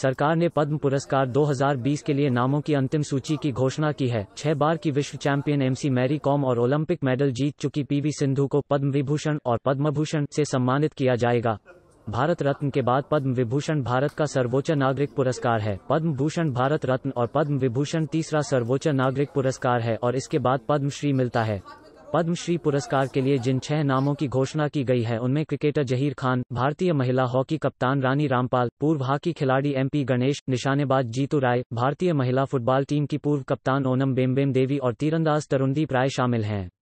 सरकार ने पद्म पुरस्कार 2020 के लिए नामों की अंतिम सूची की घोषणा की है छह बार की विश्व चैंपियन एमसी मैरी कॉम और ओलंपिक मेडल जीत चुकी पीवी सिंधु को पद्म विभूषण और पद्म भूषण से सम्मानित किया जाएगा भारत रत्न के बाद पद्म विभूषण भारत का सर्वोच्च नागरिक पुरस्कार है पद्म भूषण भारत रत्न और पद्म विभूषण तीसरा सर्वोच्च नागरिक पुरस्कार है और इसके बाद पद्म श्री मिलता है पद्मश्री पुरस्कार के लिए जिन छह नामों की घोषणा की गई है उनमें क्रिकेटर जहीर खान भारतीय महिला हॉकी कप्तान रानी रामपाल पूर्व हॉकी खिलाड़ी एमपी गणेश निशानेबाज जीतू राय भारतीय महिला फुटबॉल टीम की पूर्व कप्तान ओनम बेमबेम देवी और तीरंदाज तरुणदीप राय शामिल हैं